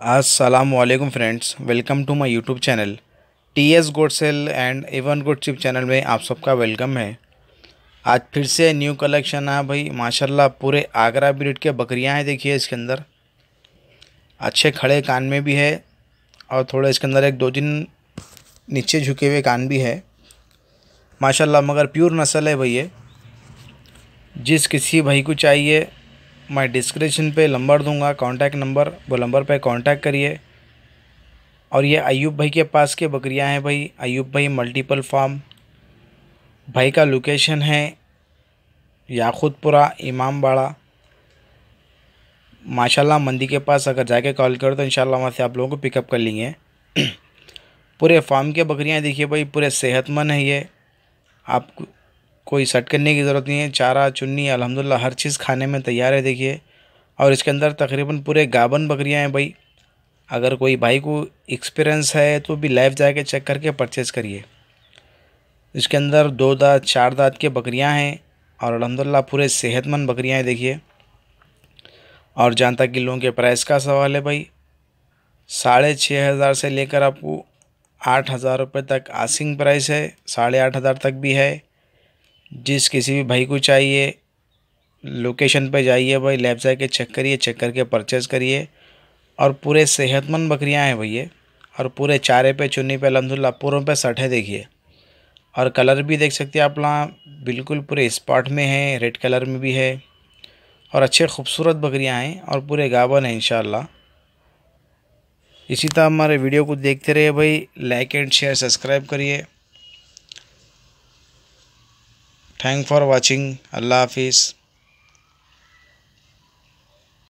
Aslam friends welcome to my YouTube channel T S sale and Avon good cheap channel में आप सबका welcome है आज फिर से न्यू कलेक्शन है भाई माशाल्लाह पूरे आगरा ब्रिड के बकरियां हैं देखिए इसके अंदर अच्छे खड़े कान में भी है और थोड़े इसके अंदर एक दो दिन नीचे झुके हुए कान भी है माशाल्लाह मगर प्योर नस्ल है भैया जिस किसी भाई को चाहिए मैं डिस्क्रिप्शन पे नंबर दूंगा कांटेक्ट नंबर वो नंबर पे कांटेक्ट करिए और ये अयूब भाई के पास के बकरियां हैं भाई अयूब भाई मल्टीपल फार्म भाई का लोकेशन है याखुदपुरा इमामबाड़ा माशाल्लाह मंदी के पास अगर जाके कॉल करो तो इंशाल्लाह वहाँ से आप लोगों को पिकअप कर लेंगे पूरे फार्म के बकरियाँ देखिए भाई पूरे सेहतमंद है ये आप कोई सट करने की ज़रूरत नहीं है चारा चुन्नी अलहमदिल्ला हर चीज़ खाने में तैयार है देखिए और इसके अंदर तकरीबन पूरे गाबन बकरियाँ हैं भाई अगर कोई भाई को एक्सपीरियंस है तो भी लाइव जाके चेक करके परचेज़ करिए इसके अंदर दो दाँत चार दात के बकरियाँ हैं और अलहमदिल्ला पूरे सेहतमंद बकरियाँ हैं देखिए और जहाँ तक कि लोगों के प्राइस का सवाल है भाई साढ़े छः हज़ार से लेकर आपको आठ हज़ार रुपये तक आसिंग प्राइस है साढ़े आठ हज़ार तक भी है जिस किसी भी भाई को चाहिए लोकेशन पे जाइए भाई लैब जाके चेक करिए चेक करके परचेज़ करिए और पूरे सेहतमंद बकरियां हैं भैया और पूरे चारे पे चुन्नी पे अलहमदिल्ला पूरों पे सट है देखिए और कलर भी देख सकते हैं आप लोग बिल्कुल पूरे स्पॉट में है रेड कलर में भी है और अच्छे खूबसूरत बकरियाँ हैं और पूरे गाबन हैं इन इसी तरह हमारे वीडियो को देखते रहिए भाई लाइक एंड शेयर सब्सक्राइब करिए थैंक फॉर वॉचिंग अल्लाह हाफिज़